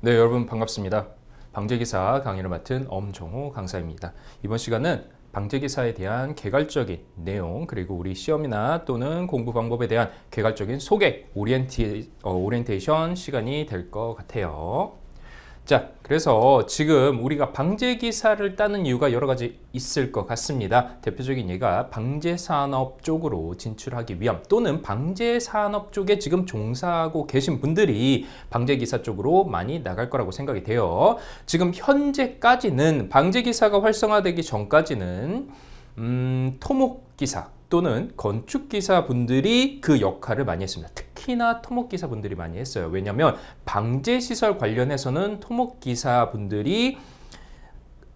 네, 여러분 반갑습니다. 방재기사 강의를 맡은 엄정호 강사입니다. 이번 시간은 방재기사에 대한 개괄적인 내용 그리고 우리 시험이나 또는 공부 방법에 대한 개괄적인 소개 오리엔테, 어, 오리엔테이션 시간이 될 것 같아요. 자, 그래서 지금 우리가 방제 기사를 따는 이유가 여러 가지 있을 것 같습니다. 대표적인 예가 방제 산업 쪽으로 진출하기 위함 또는 방제 산업 쪽에 지금 종사하고 계신 분들이 방제 기사 쪽으로 많이 나갈 거라고 생각이 돼요. 지금 현재까지는 방제 기사가 활성화되기 전까지는 음, 토목 기사 또는 건축 기사분들이 그 역할을 많이 했습니다. 특히나 토목기사분들이 많이 했어요. 왜냐하면 방제시설 관련해서는 토목기사분들이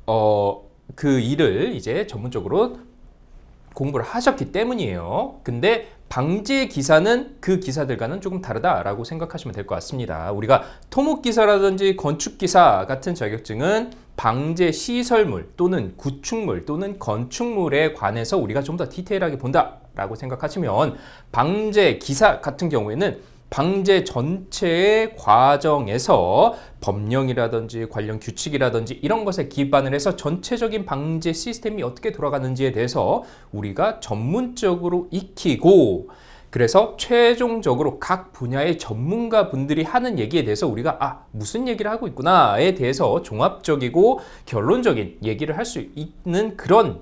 어, 그 일을 이제 전문적으로 공부를 하셨기 때문이에요. 근데 방제 기사는 그 기사들과는 조금 다르다라고 생각하시면 될 것 같습니다. 우리가 토목기사라든지 건축기사 같은 자격증은 방제 시설물 또는 구축물 또는 건축물에 관해서 우리가 좀 더 디테일하게 본다 라고 생각하시면 방제 기사 같은 경우에는 방제 전체의 과정에서 법령이라든지 관련 규칙이라든지 이런 것에 기반을 해서 전체적인 방제 시스템이 어떻게 돌아가는지에 대해서 우리가 전문적으로 익히고 그래서 최종적으로 각 분야의 전문가 분들이 하는 얘기에 대해서 우리가 아 무슨 얘기를 하고 있구나에 대해서 종합적이고 결론적인 얘기를 할 수 있는 그런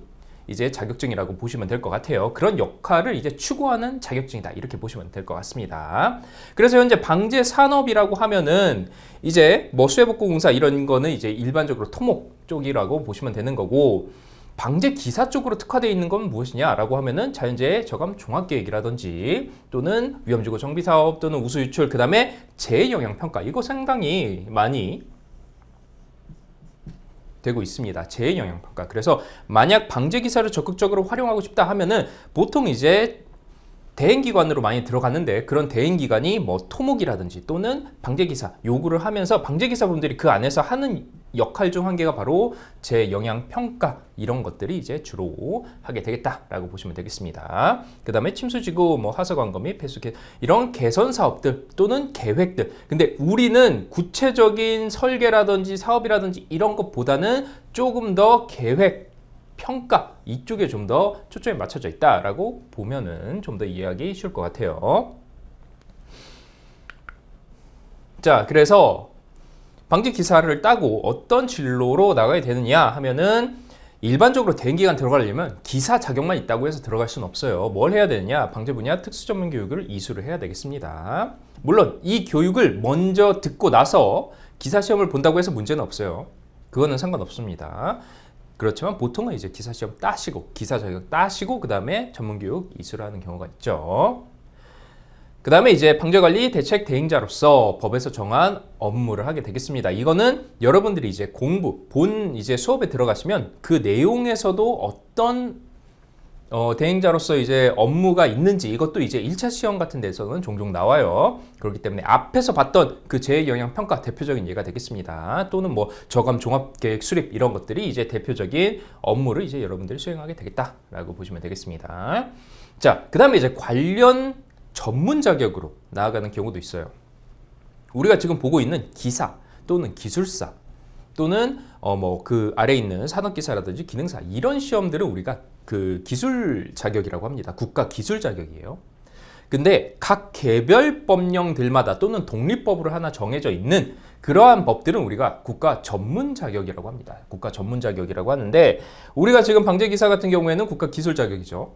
이제 자격증이라고 보시면 될 것 같아요. 그런 역할을 이제 추구하는 자격증이다 이렇게 보시면 될 것 같습니다. 그래서 현재 방제 산업이라고 하면은 이제 뭐 수해복구공사 이런 거는 이제 일반적으로 토목 쪽이라고 보시면 되는 거고 방제 기사 쪽으로 특화되어 있는 건 무엇이냐라고 하면은 자연재해 저감 종합계획이라든지 또는 위험지구 정비 사업 또는 우수 유출 그다음에 재해 영향 평가 이거 상당히 많이 되고 있습니다. 재해 영향 평가. 그래서 만약 방제 기사를 적극적으로 활용하고 싶다 하면은 보통 이제 대행기관으로 많이 들어갔는데 그런 대행기관이 뭐 토목이라든지 또는 방제기사 요구를 하면서 방제기사분들이 그 안에서 하는 역할 중 한 개가 바로 제 영향 평가 이런 것들이 이제 주로 하게 되겠다라고 보시면 되겠습니다. 그 다음에 침수지구 뭐하수관검및 배수 계 이런 개선 사업들 또는 계획들 근데 우리는 구체적인 설계라든지 사업이라든지 이런 것보다는 조금 더 계획 평가 이쪽에 좀 더 초점이 맞춰져 있다라고 보면은 좀 더 이해하기 쉬울 것 같아요. 자, 그래서 방직 기사를 따고 어떤 진로로 나가야 되느냐 하면은 일반적으로 대행기관 들어가려면 기사 자격만 있다고 해서 들어갈 수는 없어요. 뭘 해야 되느냐? 방제 분야 특수 전문 교육을 이수를 해야 되겠습니다. 물론 이 교육을 먼저 듣고 나서 기사 시험을 본다고 해서 문제는 없어요. 그거는 상관없습니다. 그렇지만 보통은 이제 기사 시험 따시고 기사 자격 따시고 그 다음에 전문교육 이수를 하는 경우가 있죠. 그 다음에 이제 방제관리 대책 대행자로서 법에서 정한 업무를 하게 되겠습니다. 이거는 여러분들이 이제 공부, 본 이제 수업에 들어가시면 그 내용에서도 어떤 어, 대행자로서 이제 업무가 있는지 이것도 이제 1차 시험 같은 데서는 종종 나와요. 그렇기 때문에 앞에서 봤던 그 재영향평가 해 대표적인 예가 되겠습니다. 또는 뭐 저감 종합계획 수립 이런 것들이 이제 대표적인 업무를 이제 여러분들이 수행하게 되겠다라고 보시면 되겠습니다. 자, 그 다음에 이제 관련 전문 자격으로 나아가는 경우도 있어요. 우리가 지금 보고 있는 기사 또는 기술사 또는 어뭐그 아래 에 있는 산업기사라든지 기능사 이런 시험들은 우리가 그 기술 자격이라고 합니다. 국가 기술 자격이에요. 근데 각 개별 법령들마다 또는 독립법으로 하나 정해져 있는 그러한 법들은 우리가 국가 전문 자격이라고 합니다. 국가 전문 자격이라고 하는데 우리가 지금 방재기사 같은 경우에는 국가 기술 자격이죠.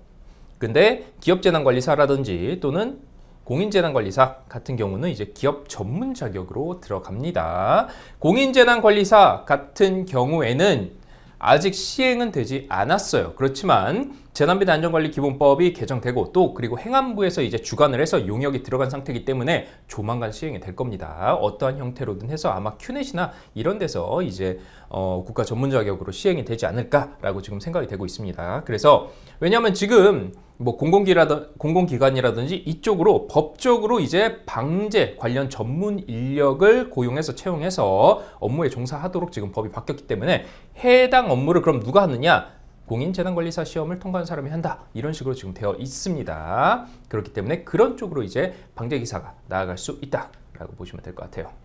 근데 기업재난관리사라든지 또는 공인재난관리사 같은 경우는 이제 기업 전문 자격으로 들어갑니다. 공인재난관리사 같은 경우에는 아직 시행은 되지 않았어요. 그렇지만 재난비 안전관리 기본법이 개정되고 또 그리고 행안부에서 이제 주관을 해서 용역이 들어간 상태이기 때문에 조만간 시행이 될 겁니다. 어떠한 형태로든 해서 아마 큐넷이나 이런 데서 이제 어, 국가 전문 자격으로 시행이 되지 않을까라고 지금 생각이 되고 있습니다. 그래서 왜냐하면 지금 뭐 공공기라든 공공기관이라든지 이쪽으로 법적으로 이제 방제 관련 전문 인력을 고용해서 채용해서 업무에 종사하도록 지금 법이 바뀌었기 때문에 해당 업무를 그럼 누가 하느냐? 공인재난관리사 시험을 통과한 사람이 한다 이런 식으로 지금 되어 있습니다 그렇기 때문에 그런 쪽으로 이제 방제기사가 나아갈 수 있다라고 보시면 될 것 같아요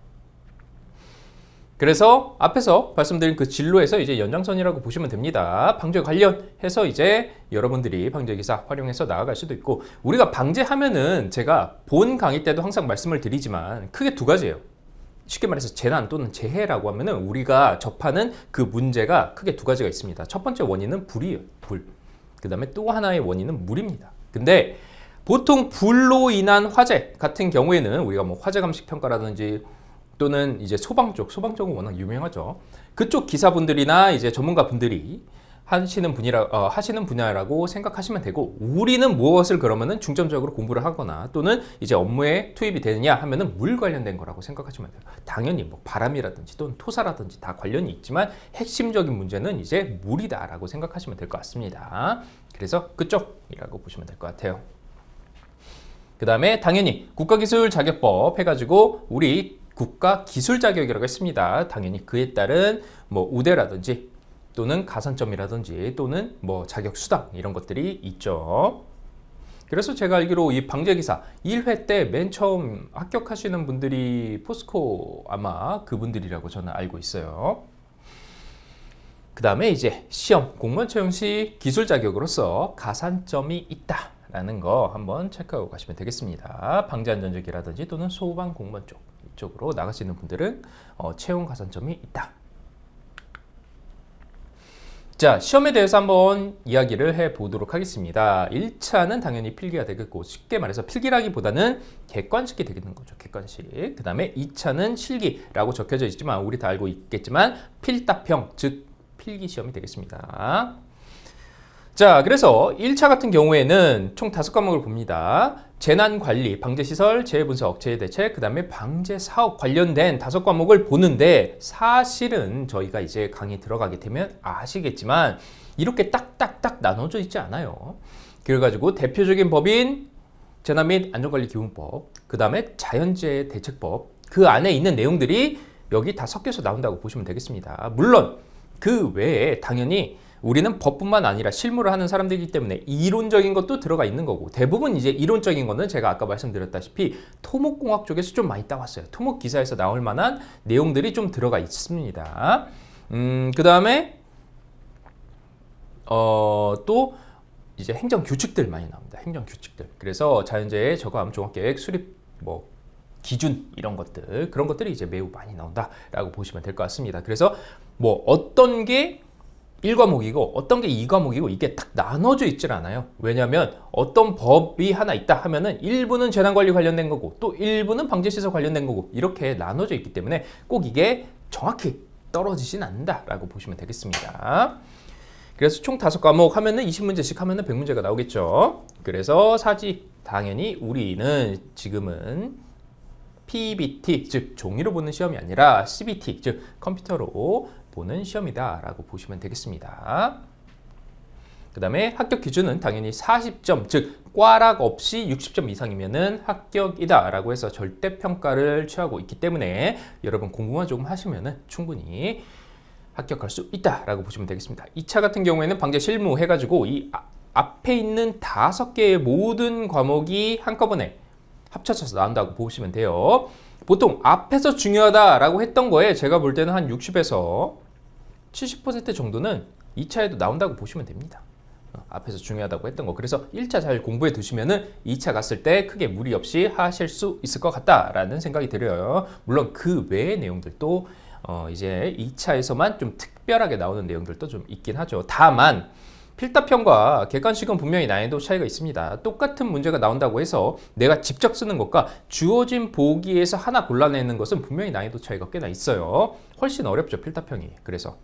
그래서 앞에서 말씀드린 그 진로에서 이제 연장선이라고 보시면 됩니다. 방제 관련해서 이제 여러분들이 방제 기사 활용해서 나아갈 수도 있고 우리가 방제하면은 제가 본 강의 때도 항상 말씀을 드리지만 크게 두 가지예요. 쉽게 말해서 재난 또는 재해라고 하면은 우리가 접하는 그 문제가 크게 두 가지가 있습니다. 첫 번째 원인은 불이에요. 불. 그다음에 또 하나의 원인은 물입니다. 근데 보통 불로 인한 화재 같은 경우에는 우리가 뭐 화재 감식 평가라든지 또는 이제 소방 쪽, 소방 쪽은 워낙 유명하죠. 그쪽 기사분들이나 이제 전문가분들이 하시는 분이라 어, 하시는 분야라고 생각하시면 되고 우리는 무엇을 그러면은 중점적으로 공부를 하거나 또는 이제 업무에 투입이 되느냐 하면은 물 관련된 거라고 생각하시면 돼요. 당연히 뭐 바람이라든지 또는 토사라든지 다 관련이 있지만 핵심적인 문제는 이제 물이다라고 생각하시면 될 것 같습니다. 그래서 그쪽이라고 보시면 될 것 같아요. 그 다음에 당연히 국가기술 자격법 해가지고 우리 국가 기술 자격이라고 했습니다. 당연히 그에 따른 뭐 우대라든지 또는 가산점이라든지 또는 뭐 자격 수당 이런 것들이 있죠. 그래서 제가 알기로 이 방제기사 1회 때 맨 처음 합격하시는 분들이 포스코 아마 그분들이라고 저는 알고 있어요. 그 다음에 이제 시험, 공무원 채용 시 기술 자격으로서 가산점이 있다. 라는 거 한번 체크하고 가시면 되겠습니다. 방재안전적이라든지 또는 소방 공무원 쪽. 이쪽으로 나가시는 분들은 어, 채용 가산점이 있다. 자, 시험에 대해서 한번 이야기를 해보도록 하겠습니다. 1차는 당연히 필기가 되겠고 쉽게 말해서 필기라기보다는 객관식이 되겠는 거죠. 객관식. 그 다음에 2차는 실기라고 적혀져 있지만 우리 다 알고 있겠지만 필답형, 즉 필기시험이 되겠습니다. 자, 그래서 1차 같은 경우에는 총 다섯 과목을 봅니다. 재난관리, 방제시설, 재해분석, 재해대책, 그 다음에 방제사업 관련된 다섯 과목을 보는데 사실은 저희가 이제 강의 들어가게 되면 아시겠지만 이렇게 딱딱딱 나눠져 있지 않아요. 그래가지고 대표적인 법인 재난 및 안전관리기본법, 그 다음에 자연재해 대책법 그 안에 있는 내용들이 여기 다 섞여서 나온다고 보시면 되겠습니다. 물론 그 외에 당연히 우리는 법뿐만 아니라 실무를 하는 사람들이기 때문에 이론적인 것도 들어가 있는 거고 대부분 이제 이론적인 거는 제가 아까 말씀드렸다시피 토목공학 쪽에서 좀 많이 따왔어요. 토목 기사에서 나올 만한 내용들이 좀 들어가 있습니다. 음, 그 다음에 어, 또 이제 행정 규칙들 많이 나옵니다. 행정 규칙들. 그래서 자연재해 저감 종합계획 수립 뭐 기준 이런 것들 그런 것들이 이제 매우 많이 나온다라고 보시면 될 것 같습니다. 그래서 뭐 어떤 게 1과목이고 어떤 게 2과목이고 이게 딱 나눠져 있질 않아요. 왜냐하면 어떤 법이 하나 있다 하면은 일부는 재난관리 관련된 거고 또 일부는 방제시설 관련된 거고 이렇게 나눠져 있기 때문에 꼭 이게 정확히 떨어지진 않는다라고 보시면 되겠습니다. 그래서 총5 과목 하면은 20문제씩 하면은 100문제가 나오겠죠. 그래서 사지 당연히 우리는 지금은 PBT 즉 종이로 보는 시험이 아니라 CBT 즉 컴퓨터로 보는 시험이다 라고 보시면 되겠습니다. 그 다음에 합격 기준은 당연히 40점 즉 꽈락 없이 60점 이상이면 합격이다 라고 해서 절대평가를 취하고 있기 때문에 여러분 공부만 조금 하시면 충분히 합격할 수 있다 라고 보시면 되겠습니다. 2차 같은 경우에는 방제 실무 해가지고 이 아, 앞에 있는 다섯 개의 모든 과목이 한꺼번에 합쳐져서 나온다고 보시면 돼요. 보통 앞에서 중요하다라고 했던 거에 제가 볼 때는 한 60에서 70% 정도는 2차에도 나온다고 보시면 됩니다. 어, 앞에서 중요하다고 했던 거 그래서 1차 잘 공부해 두시면은 2차 갔을 때 크게 무리 없이 하실 수 있을 것 같다라는 생각이 들어요 물론 그 외의 내용들도 어 이제 2차에서만 좀 특별하게 나오는 내용들도 좀 있긴 하죠 다만 필답형과 객관식은 분명히 난이도 차이가 있습니다. 똑같은 문제가 나온다고 해서 내가 직접 쓰는 것과 주어진 보기에서 하나 골라내는 것은 분명히 난이도 차이가 꽤나 있어요. 훨씬 어렵죠, 필답형이. 그래서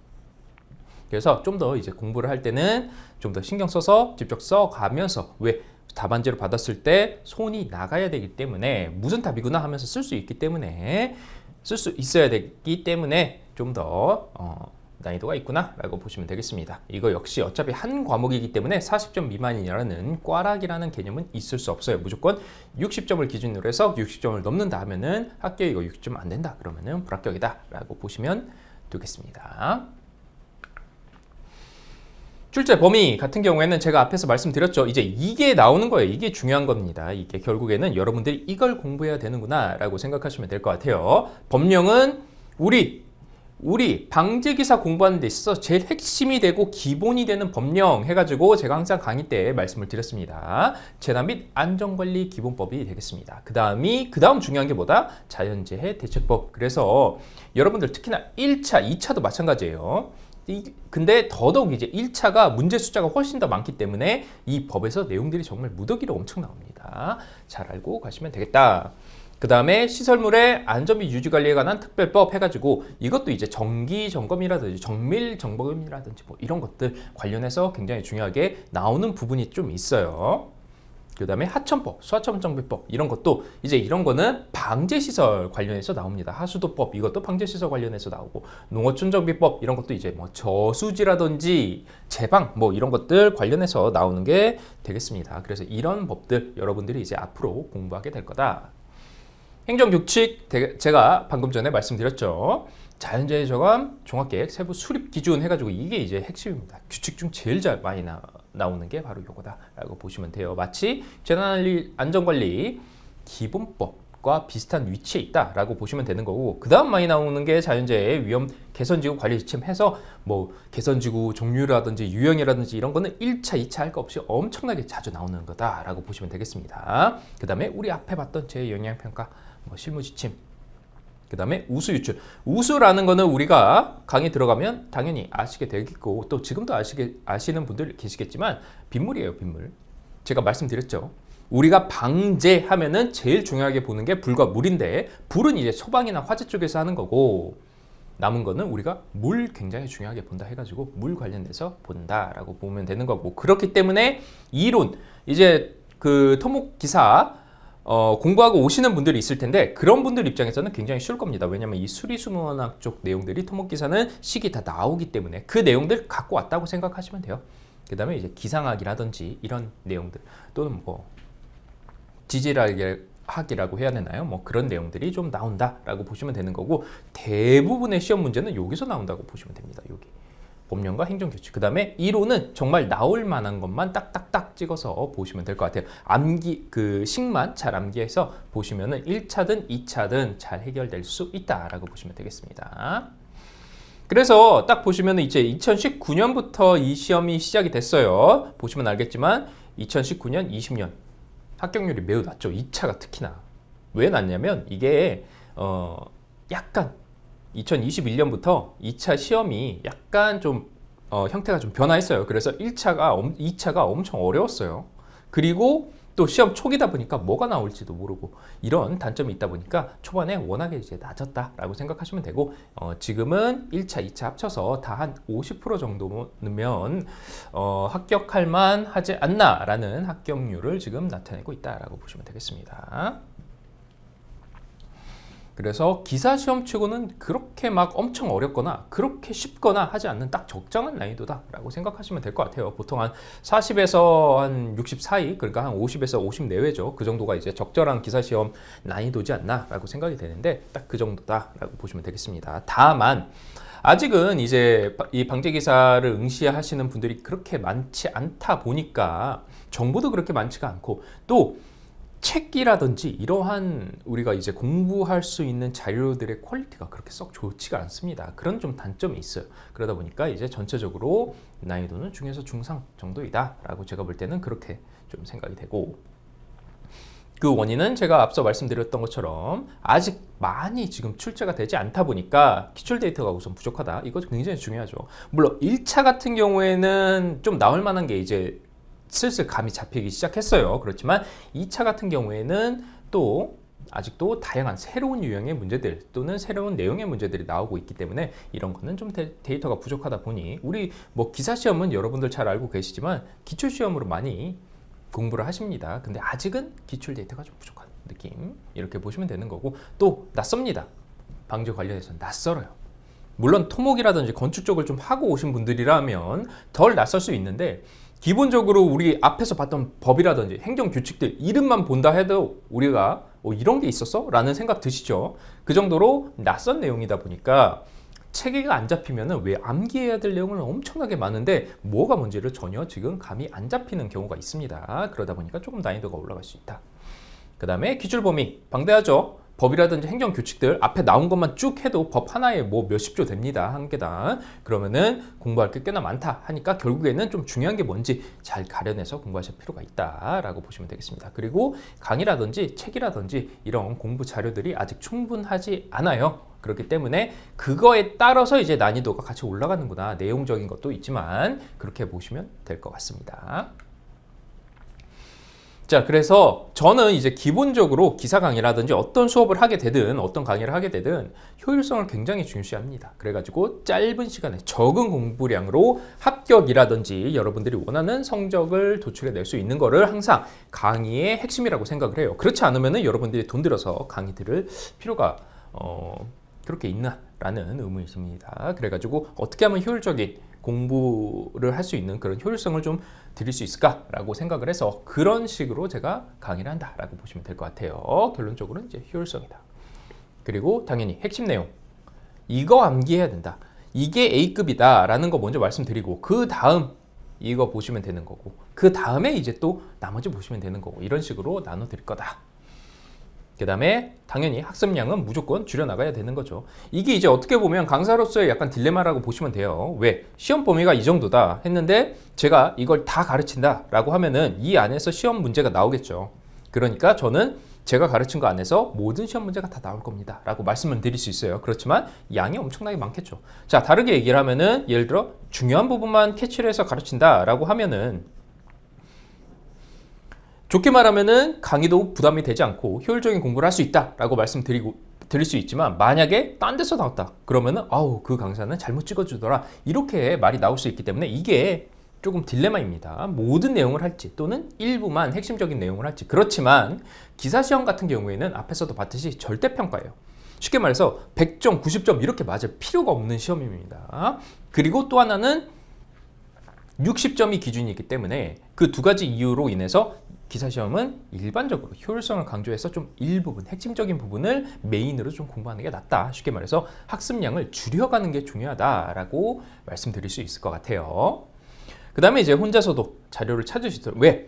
그래서 좀 더 이제 공부를 할 때는 좀 더 신경 써서 직접 써가면서 왜 답안지를 받았을 때 손이 나가야 되기 때문에 무슨 답이구나 하면서 쓸 수 있기 때문에 쓸 수 있어야 되기 때문에 좀 더 어, 난이도가 있구나 라고 보시면 되겠습니다. 이거 역시 어차피 한 과목이기 때문에 40점 미만이라는 꽈락이라는 개념은 있을 수 없어요. 무조건 60점을 기준으로 해서 60점을 넘는다 하면은 학교 이거 60점 안 된다 그러면은 불합격이다 라고 보시면 되겠습니다. 출제 범위 같은 경우에는 제가 앞에서 말씀드렸죠. 이제 이게 나오는 거예요. 이게 중요한 겁니다. 이게 결국에는 여러분들이 이걸 공부해야 되는구나 라고 생각하시면 될 것 같아요. 법령은 우리 우리 방제기사 공부하는 데 있어서 제일 핵심이 되고 기본이 되는 법령 해가지고 제가 항상 강의 때 말씀을 드렸습니다. 재난 및 안전관리 기본법이 되겠습니다. 그 다음이 그 다음 중요한 게 뭐다? 자연재해 대책법. 그래서 여러분들 특히나 1차, 2차도 마찬가지예요. 근데 더더욱 이제 1차가 문제 숫자가 훨씬 더 많기 때문에 이 법에서 내용들이 정말 무더기로 엄청 나옵니다. 잘 알고 가시면 되겠다. 그 다음에 시설물의 안전 및 유지 관리에 관한 특별법 해가지고 이것도 이제 정기 점검이라든지 정밀 점검이라든지 뭐 이런 것들 관련해서 굉장히 중요하게 나오는 부분이 좀 있어요. 그 다음에 하천법, 수하천정비법 이런 것도 이제 이런 거는 방제시설 관련해서 나옵니다. 하수도법 이것도 방제시설 관련해서 나오고 농어촌정비법 이런 것도 이제 뭐 저수지라든지 제방 뭐 이런 것들 관련해서 나오는 게 되겠습니다. 그래서 이런 법들 여러분들이 이제 앞으로 공부하게 될 거다. 행정규칙 제가 방금 전에 말씀드렸죠. 자연재해 저감 종합계획 세부 수립 기준 해가지고 이게 이제 핵심입니다. 규칙 중 제일 잘 많이 나, 나오는 게 바로 이거다라고 보시면 돼요. 마치 재난 안전관리 기본법과 비슷한 위치에 있다라고 보시면 되는 거고 그 다음 많이 나오는 게 자연재해 위험 개선지구 관리 지침 해서 뭐 개선지구 종류라든지 유형이라든지 이런 거는 1차, 2차 할 거 없이 엄청나게 자주 나오는 거다라고 보시면 되겠습니다. 그 다음에 우리 앞에 봤던 재해 영향평가 뭐 실무지침 그 다음에 우수유출 우수라는 거는 우리가 강의 들어가면 당연히 아시게 되겠고 또 지금도 아시게, 아시는 분들 계시겠지만 빗물이에요 빗물 제가 말씀드렸죠 우리가 방제하면은 제일 중요하게 보는 게 불과 물인데 불은 이제 소방이나 화재 쪽에서 하는 거고 남은 거는 우리가 물 굉장히 중요하게 본다 해가지고 물 관련돼서 본다라고 보면 되는 거고 그렇기 때문에 이론 이제 그 토목 기사 어, 공부하고 오시는 분들이 있을 텐데 그런 분들 입장에서는 굉장히 쉬울 겁니다. 왜냐하면 이 수리수문학 쪽 내용들이 토목기사는 식이 다 나오기 때문에 그 내용들 갖고 왔다고 생각하시면 돼요. 그 다음에 이제 기상학이라든지 이런 내용들 또는 뭐 지질학이라고 해야 되나요? 뭐 그런 내용들이 좀 나온다라고 보시면 되는 거고 대부분의 시험 문제는 여기서 나온다고 보시면 됩니다. 여기. 법령과 행정규칙 그 다음에 1호는 정말 나올 만한 것만 딱딱딱 찍어서 보시면 될 것 같아요 암기 그 식만 잘 암기해서 보시면은 1차든 2차든 잘 해결될 수 있다라고 보시면 되겠습니다 그래서 딱 보시면 이제 2019년부터 이 시험이 시작이 됐어요 보시면 알겠지만 2019년 20년 합격률이 매우 낮죠 2차가 특히나 왜 낮냐면 이게 어 약간 2021년부터 2차 시험이 약간 좀 어, 형태가 좀 변화했어요. 그래서 1차가, 엄, 2차가 엄청 어려웠어요. 그리고 또 시험 초기다 보니까 뭐가 나올지도 모르고 이런 단점이 있다 보니까 초반에 워낙에 이제 낮았다라고 생각하시면 되고 어, 지금은 1차, 2차 합쳐서 다 한 50% 정도면 어, 합격할 만하지 않나라는 합격률을 지금 나타내고 있다라고 보시면 되겠습니다. 그래서 기사 시험 치고는 그렇게 막 엄청 어렵거나 그렇게 쉽거나 하지 않는 딱 적정한 난이도다라고 생각하시면 될 것 같아요. 보통 한 40에서 한 60 사이, 그러니까 한 50에서 50 내외죠. 그 정도가 이제 적절한 기사 시험 난이도지 않나라고 생각이 되는데 딱 그 정도다라고 보시면 되겠습니다. 다만 아직은 이제 이 방제 기사를 응시하시는 분들이 그렇게 많지 않다 보니까 정보도 그렇게 많지가 않고 또 책이라든지 이러한 우리가 이제 공부할 수 있는 자료들의 퀄리티가 그렇게 썩 좋지가 않습니다. 그런 좀 단점이 있어요. 그러다 보니까 이제 전체적으로 난이도는 중에서 중상 정도이다 라고 제가 볼 때는 그렇게 좀 생각이 되고 그 원인은 제가 앞서 말씀드렸던 것처럼 아직 많이 지금 출제가 되지 않다 보니까 기출 데이터가 우선 부족하다. 이것도 굉장히 중요하죠. 물론 1차 같은 경우에는 좀 나올 만한 게 이제 슬슬 감이 잡히기 시작했어요. 그렇지만 2차 같은 경우에는 또 아직도 다양한 새로운 유형의 문제들 또는 새로운 내용의 문제들이 나오고 있기 때문에 이런 거는 좀 데이터가 부족하다 보니 우리 뭐 기사 시험은 여러분들 잘 알고 계시지만 기출 시험으로 많이 공부를 하십니다. 근데 아직은 기출 데이터가 좀 부족한 느낌 이렇게 보시면 되는 거고 또 낯섭니다. 방제 관련해서 낯설어요. 물론 토목이라든지 건축 쪽을 좀 하고 오신 분들이라면 덜 낯설 수 있는데 기본적으로 우리 앞에서 봤던 법이라든지 행정 규칙들 이름만 본다 해도 우리가 어, 이런 게 있었어? 라는 생각 드시죠? 그 정도로 낯선 내용이다 보니까 체계가 안 잡히면 왜 암기해야 될 내용은 엄청나게 많은데 뭐가 뭔지를 전혀 지금 감이 안 잡히는 경우가 있습니다. 그러다 보니까 조금 난이도가 올라갈 수 있다. 그 다음에 기출 범위 방대하죠? 법이라든지 행정 규칙들 앞에 나온 것만 쭉 해도 법 하나에 뭐 몇십 조 됩니다. 한 개당. 그러면은 공부할 게 꽤나 많다 하니까 결국에는 좀 중요한 게 뭔지 잘 가려내서 공부하실 필요가 있다라고 보시면 되겠습니다. 그리고 강의라든지 책이라든지 이런 공부 자료들이 아직 충분하지 않아요. 그렇기 때문에 그거에 따라서 이제 난이도가 같이 올라가는구나. 내용적인 것도 있지만 그렇게 보시면 될 것 같습니다. 자 그래서 저는 이제 기본적으로 기사 강의라든지 어떤 수업을 하게 되든 어떤 강의를 하게 되든 효율성을 굉장히 중요시합니다 그래가지고 짧은 시간에 적은 공부량으로 합격이라든지 여러분들이 원하는 성적을 도출해낼 수 있는 거를 항상 강의의 핵심이라고 생각을 해요 그렇지 않으면 여러분들이 돈 들여서 강의 들을 필요가 어, 그렇게 있나 라는 의문이 듭니다 그래가지고 어떻게 하면 효율적인 공부를 할 수 있는 그런 효율성을 좀 드릴 수 있을까라고 생각을 해서 그런 식으로 제가 강의를 한다라고 보시면 될 것 같아요. 결론적으로는 이제 효율성이다. 그리고 당연히 핵심 내용 이거 암기해야 된다. 이게 A급이다라는 거 먼저 말씀드리고 그 다음 이거 보시면 되는 거고 그 다음에 이제 또 나머지 보시면 되는 거고 이런 식으로 나눠드릴 거다. 그 다음에 당연히 학습량은 무조건 줄여나가야 되는 거죠. 이게 이제 어떻게 보면 강사로서의 약간 딜레마라고 보시면 돼요. 왜? 시험 범위가 이 정도다 했는데 제가 이걸 다 가르친다 라고 하면은 이 안에서 시험 문제가 나오겠죠. 그러니까 저는 제가 가르친 거 안에서 모든 시험 문제가 다 나올 겁니다 라고 말씀을 드릴 수 있어요 그렇지만 양이 엄청나게 많겠죠 자 다르게 얘기를 하면은 예를 들어 중요한 부분만 캐치를 해서 가르친다 라고 하면은 좋게 말하면은 강의도 부담이 되지 않고 효율적인 공부를 할 수 있다라고 말씀드리고 드릴 수 있지만 만약에 딴 데서 나왔다 그러면은 아우 그 강사는 잘못 찍어주더라 이렇게 말이 나올 수 있기 때문에 이게 조금 딜레마입니다. 모든 내용을 할지 또는 일부만 핵심적인 내용을 할지 그렇지만 기사 시험 같은 경우에는 앞에서도 봤듯이 절대평가예요. 쉽게 말해서 100점, 90점 이렇게 맞을 필요가 없는 시험입니다. 그리고 또 하나는 60점이 기준이기 때문에 그 두 가지 이유로 인해서 기사시험은 일반적으로 효율성을 강조해서 좀 일부분 핵심적인 부분을 메인으로 좀 공부하는 게 낫다 쉽게 말해서 학습량을 줄여가는 게 중요하다라고 말씀드릴 수 있을 것 같아요 그 다음에 이제 혼자서도 자료를 찾으시도록 왜?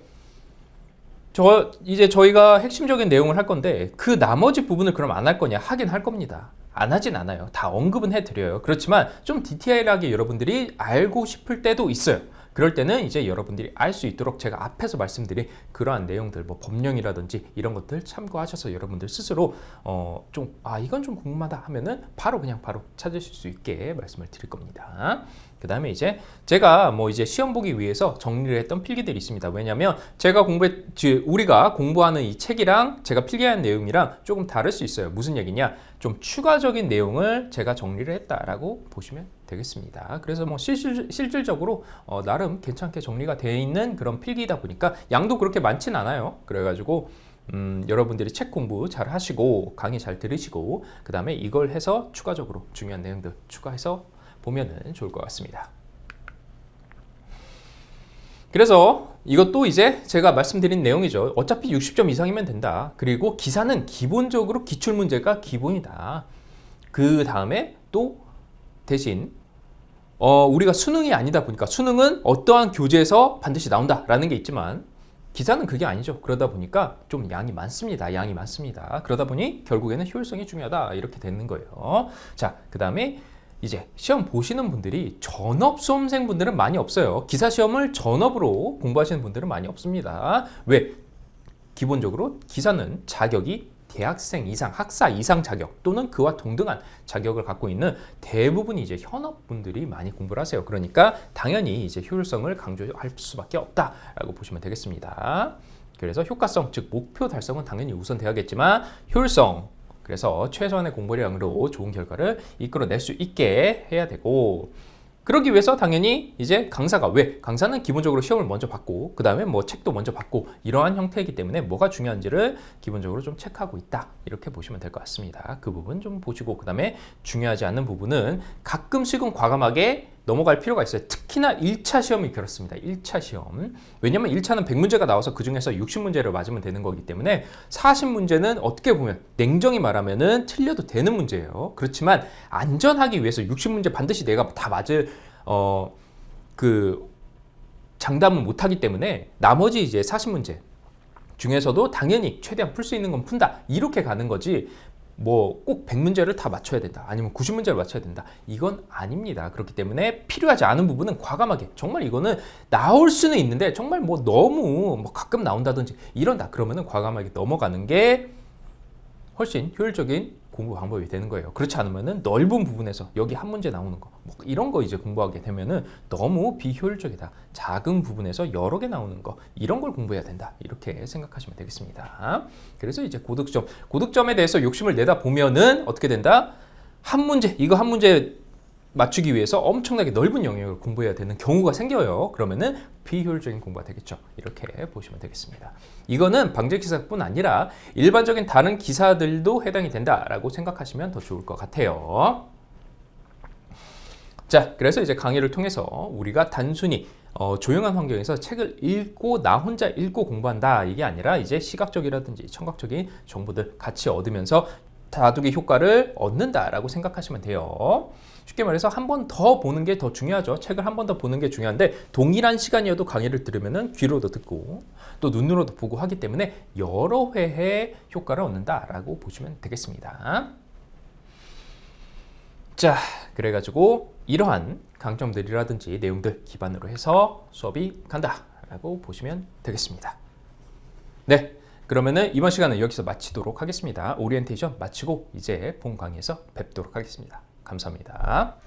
저 이제 저희가 핵심적인 내용을 할 건데 그 나머지 부분을 그럼 안 할 거냐 하긴 할 겁니다 안 하진 않아요 다 언급은 해드려요 그렇지만 좀 디테일하게 여러분들이 알고 싶을 때도 있어요 그럴 때는 이제 여러분들이 알 수 있도록 제가 앞에서 말씀드린 그러한 내용들 뭐 법령이라든지 이런 것들 참고하셔서 여러분들 스스로 어좀아 이건 좀 궁금하다 하면은 바로 그냥 바로 찾으실 수 있게 말씀을 드릴 겁니다. 그 다음에 이제 제가 뭐 이제 시험 보기 위해서 정리를 했던 필기들이 있습니다. 왜냐하면 제가 공부에 우리가 공부하는 이 책이랑 제가 필기한 내용이랑 조금 다를 수 있어요. 무슨 얘기냐? 좀 추가적인 내용을 제가 정리를 했다라고 보시면 되겠습니다. 그래서 뭐 실질, 실질적으로 어, 나름 괜찮게 정리가 되어 있는 그런 필기이다 보니까 양도 그렇게 많진 않아요. 그래가지고 음, 여러분들이 책 공부 잘 하시고 강의 잘 들으시고 그 다음에 이걸 해서 추가적으로 중요한 내용들 추가해서 보면은 좋을 것 같습니다. 그래서 이것도 이제 제가 말씀드린 내용이죠. 어차피 60점 이상이면 된다. 그리고 기사는 기본적으로 기출문제가 기본이다. 그 다음에 또 대신 어, 우리가 수능이 아니다 보니까 수능은 어떠한 교재에서 반드시 나온다라는 게 있지만 기사는 그게 아니죠. 그러다 보니까 좀 양이 많습니다. 양이 많습니다. 그러다 보니 결국에는 효율성이 중요하다 이렇게 되는 거예요. 자, 그 다음에 이제 시험 보시는 분들이 전업 수험생분들은 많이 없어요. 기사 시험을 전업으로 공부하시는 분들은 많이 없습니다. 왜? 기본적으로 기사는 자격이 대학생 이상, 학사 이상 자격 또는 그와 동등한 자격을 갖고 있는 대부분 이제 현업분들이 많이 공부를 하세요. 그러니까 당연히 이제 효율성을 강조할 수밖에 없다라고 보시면 되겠습니다. 그래서 효과성, 즉 목표 달성은 당연히 우선되어야겠지만 효율성, 그래서 최소한의 공부량으로 좋은 결과를 이끌어낼 수 있게 해야 되고 그러기 위해서 당연히 이제 강사가 왜? 강사는 기본적으로 시험을 먼저 받고 그 다음에 뭐 책도 먼저 받고 이러한 형태이기 때문에 뭐가 중요한지를 기본적으로 좀 체크하고 있다 이렇게 보시면 될 것 같습니다. 그 부분 좀 보시고 그 다음에 중요하지 않은 부분은 가끔씩은 과감하게 넘어갈 필요가 있어요. 특히나 1차 시험이 그렇습니다. 1차 시험. 왜냐면 1차는 100문제가 나와서 그중에서 60문제를 맞으면 되는 거기 때문에 40문제는 어떻게 보면 냉정히 말하면은 틀려도 되는 문제예요. 그렇지만 안전하기 위해서 60문제 반드시 내가 다 맞을 어 그 장담은 못 하기 때문에 나머지 이제 40문제 중에서도 당연히 최대한 풀 수 있는 건 푼다 이렇게 가는 거지 뭐꼭 100문제를 다 맞춰야 된다. 아니면 90문제를 맞춰야 된다. 이건 아닙니다. 그렇기 때문에 필요하지 않은 부분은 과감하게 정말 이거는 나올 수는 있는데 정말 뭐 너무 뭐 가끔 나온다든지 이런다. 그러면은 과감하게 넘어가는 게 훨씬 효율적인 공부 방법이 되는 거예요. 그렇지 않으면은 넓은 부분에서 여기 한 문제 나오는 거, 뭐 이런 거 이제 공부하게 되면은 너무 비효율적이다. 작은 부분에서 여러 개 나오는 거, 이런 걸 공부해야 된다. 이렇게 생각하시면 되겠습니다. 그래서 이제 고득점, 고득점에 대해서 욕심을 내다 보면은 어떻게 된다? 한 문제, 이거 한 문제 맞추기 위해서 엄청나게 넓은 영역을 공부해야 되는 경우가 생겨요. 그러면은 비효율적인 공부가 되겠죠. 이렇게 보시면 되겠습니다. 이거는 방제기사뿐 아니라 일반적인 다른 기사들도 해당이 된다라고 생각하시면 더 좋을 것 같아요. 자, 그래서 이제 강의를 통해서 우리가 단순히 어, 조용한 환경에서 책을 읽고 나 혼자 읽고 공부한다 이게 아니라 이제 시각적이라든지 청각적인 정보들 같이 얻으면서 다독의 효과를 얻는다라고 생각하시면 돼요. 쉽게 말해서 한 번 더 보는 게 더 중요하죠. 책을 한 번 더 보는 게 중요한데 동일한 시간이어도 강의를 들으면 귀로도 듣고 또 눈으로도 보고 하기 때문에 여러 회의 효과를 얻는다라고 보시면 되겠습니다. 자, 그래가지고 이러한 강점들이라든지 내용들 기반으로 해서 수업이 간다라고 보시면 되겠습니다. 네, 그러면은 이번 시간은 여기서 마치도록 하겠습니다. 오리엔테이션 마치고 이제 본 강의에서 뵙도록 하겠습니다. 감사합니다.